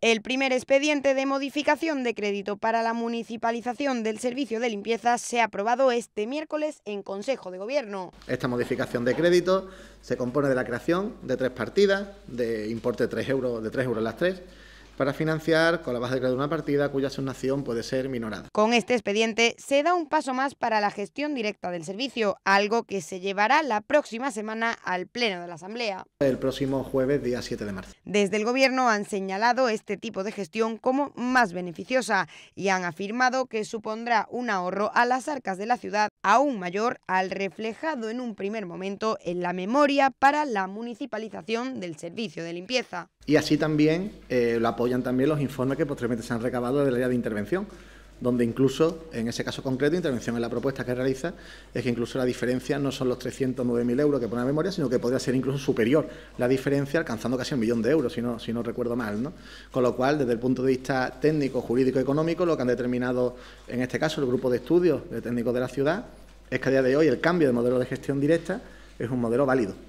El primer expediente de modificación de crédito para la municipalización del servicio de limpieza se ha aprobado este miércoles en Consejo de Gobierno. Esta modificación de crédito se compone de la creación de tres partidas de importe de 3 euros, de euros las tres para financiar con la base de una partida cuya asignación puede ser minorada. Con este expediente se da un paso más para la gestión directa del servicio, algo que se llevará la próxima semana al Pleno de la Asamblea. El próximo jueves, día 7 de marzo. Desde el Gobierno han señalado este tipo de gestión como más beneficiosa y han afirmado que supondrá un ahorro a las arcas de la ciudad aún mayor al reflejado en un primer momento en la memoria para la municipalización del servicio de limpieza. Y así también eh, lo apoyan también los informes que posteriormente se han recabado la área de intervención donde incluso, en ese caso concreto, intervención en la propuesta que realiza, es que incluso la diferencia no son los 309.000 euros que pone la memoria, sino que podría ser incluso superior la diferencia, alcanzando casi un millón de euros, si no, si no recuerdo mal. ¿no? Con lo cual, desde el punto de vista técnico, jurídico y económico, lo que han determinado, en este caso, el grupo de estudios de técnicos de la ciudad, es que a día de hoy el cambio de modelo de gestión directa es un modelo válido.